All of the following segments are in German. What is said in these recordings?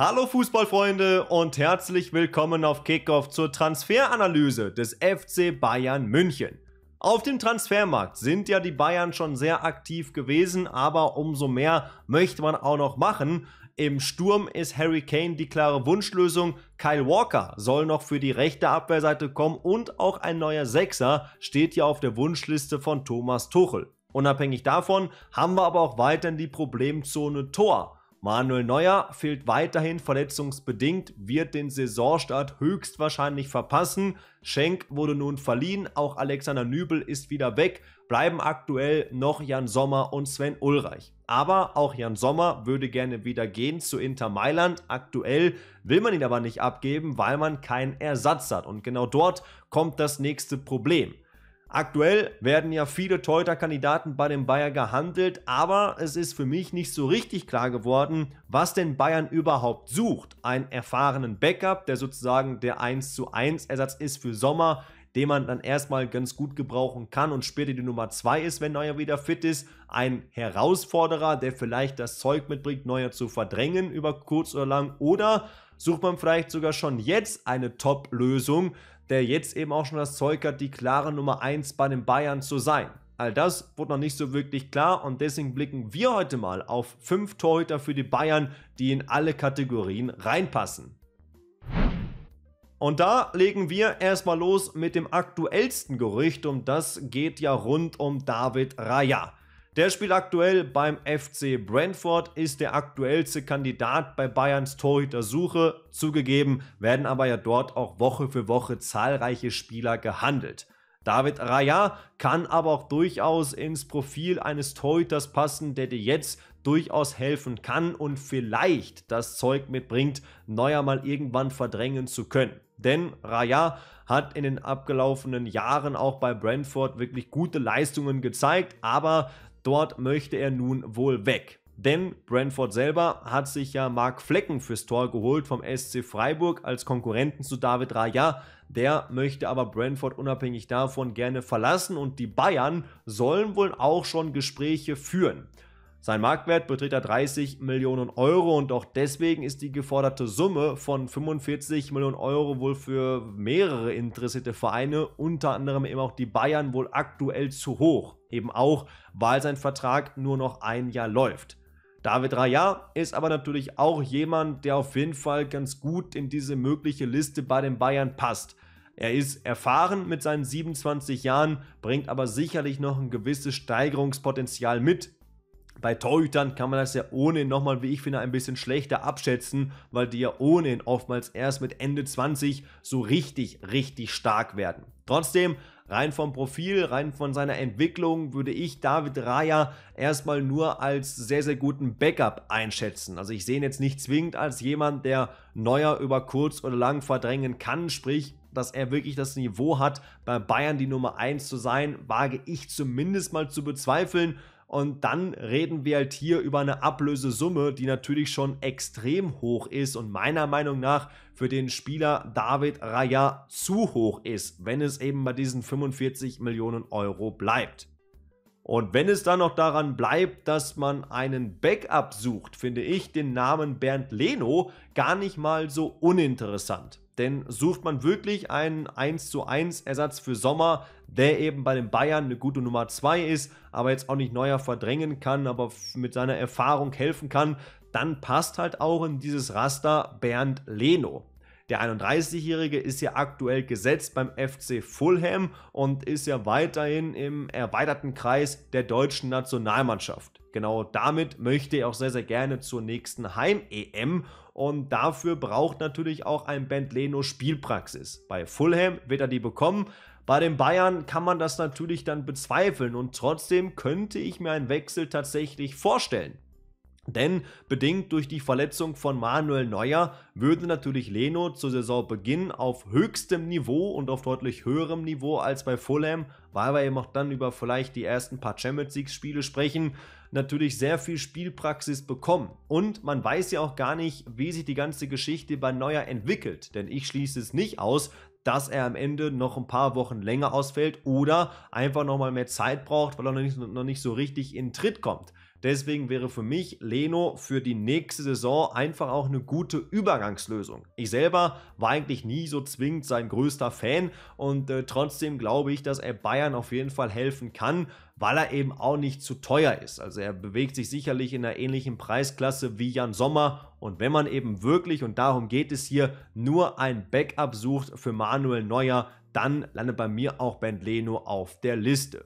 Hallo Fußballfreunde und herzlich willkommen auf Kickoff zur Transferanalyse des FC Bayern München. Auf dem Transfermarkt sind ja die Bayern schon sehr aktiv gewesen, aber umso mehr möchte man auch noch machen. Im Sturm ist Harry Kane die klare Wunschlösung. Kyle Walker soll noch für die rechte Abwehrseite kommen und auch ein neuer Sechser steht ja auf der Wunschliste von Thomas Tuchel. Unabhängig davon haben wir aber auch weiterhin die Problemzone Tor. Manuel Neuer fehlt weiterhin verletzungsbedingt, wird den Saisonstart höchstwahrscheinlich verpassen. Schenk wurde nun verliehen, auch Alexander Nübel ist wieder weg, bleiben aktuell noch Jan Sommer und Sven Ulreich. Aber auch Jan Sommer würde gerne wieder gehen zu Inter Mailand. Aktuell will man ihn aber nicht abgeben, weil man keinen Ersatz hat. Und genau dort kommt das nächste Problem. Aktuell werden ja viele Torhüterkandidaten bei den Bayern gehandelt, aber es ist für mich nicht so richtig klar geworden, was denn Bayern überhaupt sucht. Einen erfahrenen Backup, der sozusagen der 1 zu 1 Ersatz ist für Sommer, den man dann erstmal ganz gut gebrauchen kann und später die Nummer 2 ist, wenn Neuer wieder fit ist. Ein Herausforderer, der vielleicht das Zeug mitbringt, Neuer zu verdrängen über kurz oder lang. Oder sucht man vielleicht sogar schon jetzt eine Top-Lösung, der jetzt eben auch schon das Zeug hat, die klare Nummer 1 bei den Bayern zu sein. All das wurde noch nicht so wirklich klar und deswegen blicken wir heute mal auf 5 Torhüter für die Bayern, die in alle Kategorien reinpassen. Und da legen wir erstmal los mit dem aktuellsten Gerücht und das geht ja rund um David Raya. Der spielt aktuell beim FC Brentford, ist der aktuellste Kandidat bei Bayerns Torhütersuche. Zugegeben werden aber ja dort auch Woche für Woche zahlreiche Spieler gehandelt. David Raya kann aber auch durchaus ins Profil eines Torhüters passen, der dir jetzt durchaus helfen kann und vielleicht das Zeug mitbringt, Neuer mal irgendwann verdrängen zu können. Denn Raya hat in den abgelaufenen Jahren auch bei Brentford wirklich gute Leistungen gezeigt, aber Dort möchte er nun wohl weg. Denn Brentford selber hat sich ja Mark Flecken fürs Tor geholt vom SC Freiburg als Konkurrenten zu David Raya. Der möchte aber Brentford unabhängig davon gerne verlassen und die Bayern sollen wohl auch schon Gespräche führen. Sein Marktwert beträgt ja 30 Millionen Euro und auch deswegen ist die geforderte Summe von 45 Millionen Euro wohl für mehrere interessierte Vereine, unter anderem eben auch die Bayern, wohl aktuell zu hoch eben auch, weil sein Vertrag nur noch ein Jahr läuft. David Raya ist aber natürlich auch jemand, der auf jeden Fall ganz gut in diese mögliche Liste bei den Bayern passt. Er ist erfahren mit seinen 27 Jahren, bringt aber sicherlich noch ein gewisses Steigerungspotenzial mit bei Torhütern kann man das ja ohnehin nochmal, wie ich finde, ein bisschen schlechter abschätzen, weil die ja ohnehin oftmals erst mit Ende 20 so richtig, richtig stark werden. Trotzdem, rein vom Profil, rein von seiner Entwicklung würde ich David Raya erstmal nur als sehr, sehr guten Backup einschätzen. Also ich sehe ihn jetzt nicht zwingend als jemand, der Neuer über kurz oder lang verdrängen kann, sprich dass er wirklich das Niveau hat, bei Bayern die Nummer 1 zu sein, wage ich zumindest mal zu bezweifeln. Und dann reden wir halt hier über eine Ablösesumme, die natürlich schon extrem hoch ist und meiner Meinung nach für den Spieler David Raya zu hoch ist, wenn es eben bei diesen 45 Millionen Euro bleibt. Und wenn es dann noch daran bleibt, dass man einen Backup sucht, finde ich den Namen Bernd Leno gar nicht mal so uninteressant. Denn sucht man wirklich einen 1 zu 1 Ersatz für Sommer, der eben bei den Bayern eine gute Nummer 2 ist, aber jetzt auch nicht neuer verdrängen kann, aber mit seiner Erfahrung helfen kann, dann passt halt auch in dieses Raster Bernd Leno. Der 31-Jährige ist ja aktuell gesetzt beim FC Fulham und ist ja weiterhin im erweiterten Kreis der deutschen Nationalmannschaft. Genau damit möchte er auch sehr, sehr gerne zur nächsten Heim-EM und dafür braucht natürlich auch ein Bentleno Spielpraxis. Bei Fulham wird er die bekommen. Bei den Bayern kann man das natürlich dann bezweifeln und trotzdem könnte ich mir einen Wechsel tatsächlich vorstellen. Denn bedingt durch die Verletzung von Manuel Neuer würde natürlich Leno zu Saisonbeginn auf höchstem Niveau und auf deutlich höherem Niveau als bei Fulham, weil wir eben auch dann über vielleicht die ersten paar Champions League Spiele sprechen, natürlich sehr viel Spielpraxis bekommen. Und man weiß ja auch gar nicht, wie sich die ganze Geschichte bei Neuer entwickelt, denn ich schließe es nicht aus, dass er am Ende noch ein paar Wochen länger ausfällt oder einfach nochmal mehr Zeit braucht, weil er noch nicht, noch nicht so richtig in Tritt kommt. Deswegen wäre für mich Leno für die nächste Saison einfach auch eine gute Übergangslösung. Ich selber war eigentlich nie so zwingend sein größter Fan und äh, trotzdem glaube ich, dass er Bayern auf jeden Fall helfen kann, weil er eben auch nicht zu teuer ist. Also er bewegt sich sicherlich in einer ähnlichen Preisklasse wie Jan Sommer. Und wenn man eben wirklich, und darum geht es hier, nur ein Backup sucht für Manuel Neuer, dann landet bei mir auch Ben Leno auf der Liste.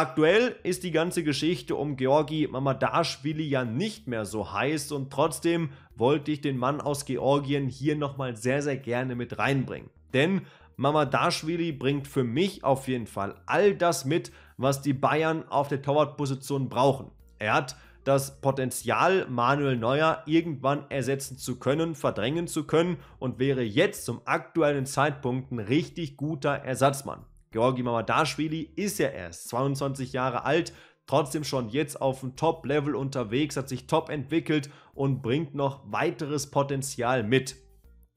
Aktuell ist die ganze Geschichte um Georgi Mamardashvili ja nicht mehr so heiß und trotzdem wollte ich den Mann aus Georgien hier nochmal sehr, sehr gerne mit reinbringen. Denn Mamardashvili bringt für mich auf jeden Fall all das mit, was die Bayern auf der Torwartposition brauchen. Er hat das Potenzial, Manuel Neuer irgendwann ersetzen zu können, verdrängen zu können und wäre jetzt zum aktuellen Zeitpunkt ein richtig guter Ersatzmann. Georgi Mamadashvili ist ja erst 22 Jahre alt, trotzdem schon jetzt auf dem Top-Level unterwegs, hat sich top entwickelt und bringt noch weiteres Potenzial mit.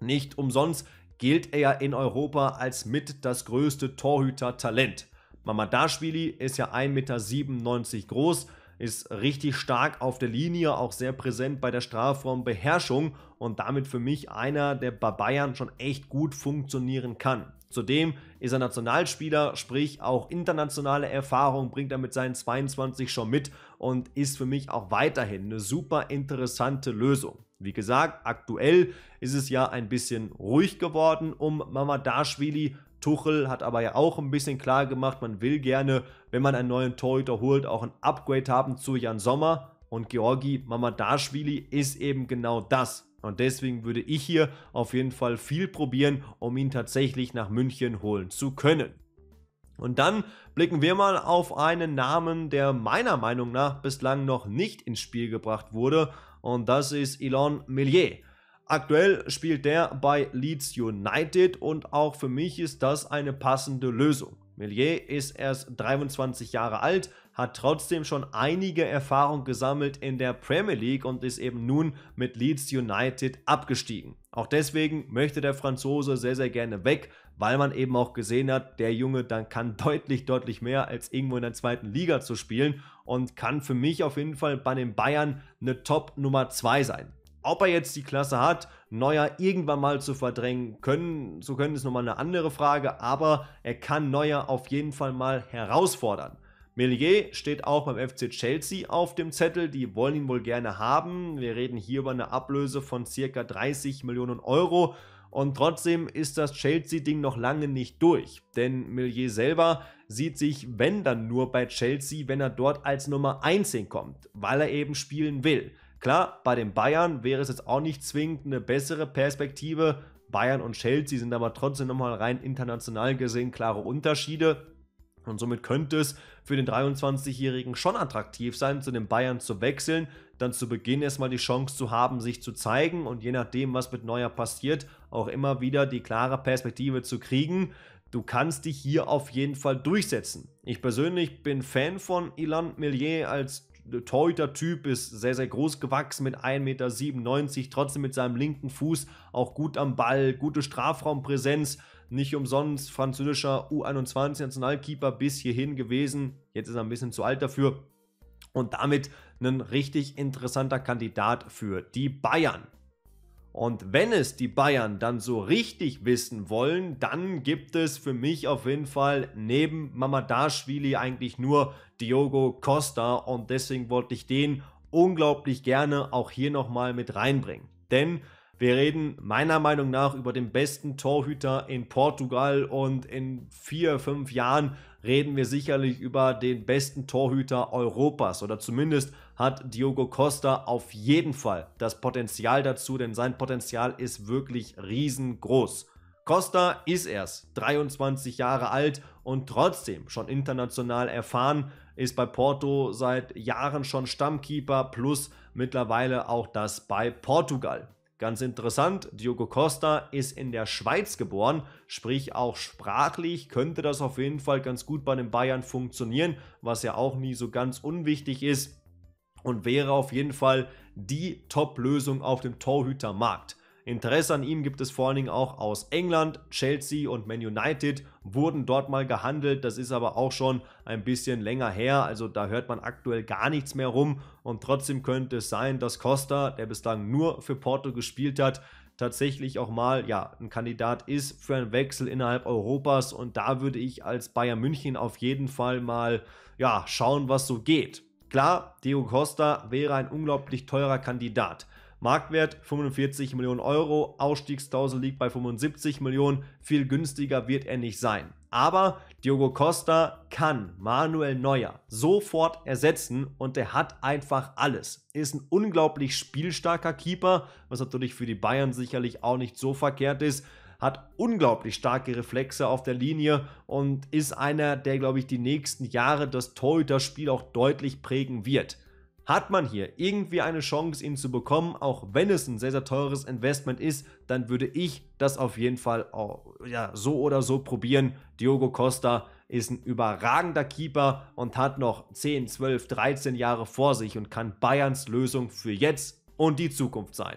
Nicht umsonst gilt er ja in Europa als mit das größte Torhüter-Talent. Mamadashvili ist ja 1,97 Meter groß, ist richtig stark auf der Linie, auch sehr präsent bei der Strafraumbeherrschung und damit für mich einer, der bei Bayern schon echt gut funktionieren kann. Zudem ist er Nationalspieler, sprich auch internationale Erfahrung bringt er mit seinen 22 schon mit und ist für mich auch weiterhin eine super interessante Lösung. Wie gesagt, aktuell ist es ja ein bisschen ruhig geworden um Mamadashvili. Tuchel hat aber ja auch ein bisschen klar gemacht, man will gerne, wenn man einen neuen Torhüter holt, auch ein Upgrade haben zu Jan Sommer. Und Georgi Mamadashvili ist eben genau das. Und deswegen würde ich hier auf jeden Fall viel probieren, um ihn tatsächlich nach München holen zu können. Und dann blicken wir mal auf einen Namen, der meiner Meinung nach bislang noch nicht ins Spiel gebracht wurde. Und das ist Elon Millier. Aktuell spielt der bei Leeds United und auch für mich ist das eine passende Lösung. Melier ist erst 23 Jahre alt, hat trotzdem schon einige Erfahrung gesammelt in der Premier League und ist eben nun mit Leeds United abgestiegen. Auch deswegen möchte der Franzose sehr, sehr gerne weg, weil man eben auch gesehen hat, der Junge dann kann deutlich, deutlich mehr als irgendwo in der zweiten Liga zu spielen und kann für mich auf jeden Fall bei den Bayern eine Top Nummer 2 sein. Ob er jetzt die Klasse hat Neuer irgendwann mal zu verdrängen können. So können ist nochmal eine andere Frage, aber er kann Neuer auf jeden Fall mal herausfordern. Melier steht auch beim FC Chelsea auf dem Zettel, die wollen ihn wohl gerne haben. Wir reden hier über eine Ablöse von circa 30 Millionen Euro. Und trotzdem ist das Chelsea-Ding noch lange nicht durch, denn Millier selber sieht sich, wenn dann nur bei Chelsea, wenn er dort als Nummer 1 hinkommt, weil er eben spielen will. Klar, bei den Bayern wäre es jetzt auch nicht zwingend eine bessere Perspektive. Bayern und Chelsea sind aber trotzdem nochmal rein international gesehen klare Unterschiede. Und somit könnte es für den 23-Jährigen schon attraktiv sein, zu den Bayern zu wechseln, dann zu Beginn erstmal die Chance zu haben, sich zu zeigen und je nachdem, was mit Neuer passiert, auch immer wieder die klare Perspektive zu kriegen. Du kannst dich hier auf jeden Fall durchsetzen. Ich persönlich bin Fan von Ilan Millier als teuter Typ, ist sehr, sehr groß gewachsen mit 1,97 Meter, trotzdem mit seinem linken Fuß auch gut am Ball, gute Strafraumpräsenz. Nicht umsonst französischer U21-Nationalkeeper bis hierhin gewesen. Jetzt ist er ein bisschen zu alt dafür. Und damit ein richtig interessanter Kandidat für die Bayern. Und wenn es die Bayern dann so richtig wissen wollen, dann gibt es für mich auf jeden Fall neben Mamadaschwili eigentlich nur Diogo Costa und deswegen wollte ich den unglaublich gerne auch hier nochmal mit reinbringen. Denn wir reden meiner Meinung nach über den besten Torhüter in Portugal und in vier, fünf Jahren reden wir sicherlich über den besten Torhüter Europas oder zumindest hat Diogo Costa auf jeden Fall das Potenzial dazu, denn sein Potenzial ist wirklich riesengroß. Costa ist erst 23 Jahre alt und trotzdem schon international erfahren, ist bei Porto seit Jahren schon Stammkeeper plus mittlerweile auch das bei Portugal. Ganz interessant, Diogo Costa ist in der Schweiz geboren, sprich auch sprachlich könnte das auf jeden Fall ganz gut bei den Bayern funktionieren, was ja auch nie so ganz unwichtig ist und wäre auf jeden Fall die Top-Lösung auf dem Torhütermarkt. Interesse an ihm gibt es vor allen Dingen auch aus England. Chelsea und Man United wurden dort mal gehandelt. Das ist aber auch schon ein bisschen länger her. Also da hört man aktuell gar nichts mehr rum. Und trotzdem könnte es sein, dass Costa, der bislang nur für Porto gespielt hat, tatsächlich auch mal ja, ein Kandidat ist für einen Wechsel innerhalb Europas. Und da würde ich als Bayern München auf jeden Fall mal ja, schauen, was so geht. Klar, Diego Costa wäre ein unglaublich teurer Kandidat. Marktwert 45 Millionen Euro, Ausstiegsklausel liegt bei 75 Millionen, viel günstiger wird er nicht sein. Aber Diogo Costa kann Manuel Neuer sofort ersetzen und er hat einfach alles. Ist ein unglaublich spielstarker Keeper, was natürlich für die Bayern sicherlich auch nicht so verkehrt ist. Hat unglaublich starke Reflexe auf der Linie und ist einer, der, glaube ich, die nächsten Jahre das Torhüter-Spiel auch deutlich prägen wird. Hat man hier irgendwie eine Chance, ihn zu bekommen, auch wenn es ein sehr, sehr teures Investment ist, dann würde ich das auf jeden Fall auch, ja, so oder so probieren. Diogo Costa ist ein überragender Keeper und hat noch 10, 12, 13 Jahre vor sich und kann Bayerns Lösung für jetzt und die Zukunft sein.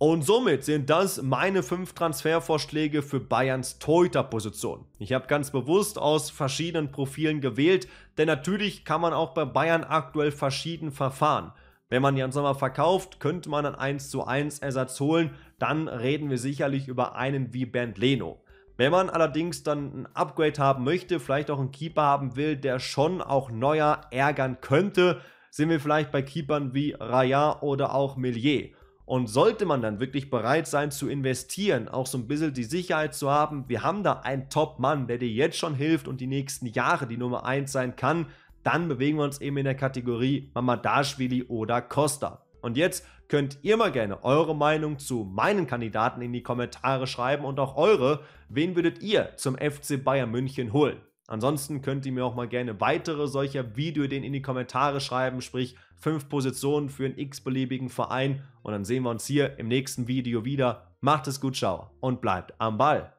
Und somit sind das meine fünf Transfervorschläge für Bayerns Torhüter-Position. Ich habe ganz bewusst aus verschiedenen Profilen gewählt, denn natürlich kann man auch bei Bayern aktuell verschieden verfahren. Wenn man Jan Sommer verkauft, könnte man einen 1 zu 1 Ersatz holen, dann reden wir sicherlich über einen wie Bernd Leno. Wenn man allerdings dann ein Upgrade haben möchte, vielleicht auch einen Keeper haben will, der schon auch Neuer ärgern könnte, sind wir vielleicht bei Keepern wie Raya oder auch Millier. Und sollte man dann wirklich bereit sein zu investieren, auch so ein bisschen die Sicherheit zu haben, wir haben da einen Top-Mann, der dir jetzt schon hilft und die nächsten Jahre die Nummer 1 sein kann, dann bewegen wir uns eben in der Kategorie Mamadashvili oder Costa. Und jetzt könnt ihr mal gerne eure Meinung zu meinen Kandidaten in die Kommentare schreiben und auch eure, wen würdet ihr zum FC Bayern München holen? Ansonsten könnt ihr mir auch mal gerne weitere solcher Videoideen in die Kommentare schreiben, sprich fünf Positionen für einen x-beliebigen Verein. Und dann sehen wir uns hier im nächsten Video wieder. Macht es gut, ciao und bleibt am Ball.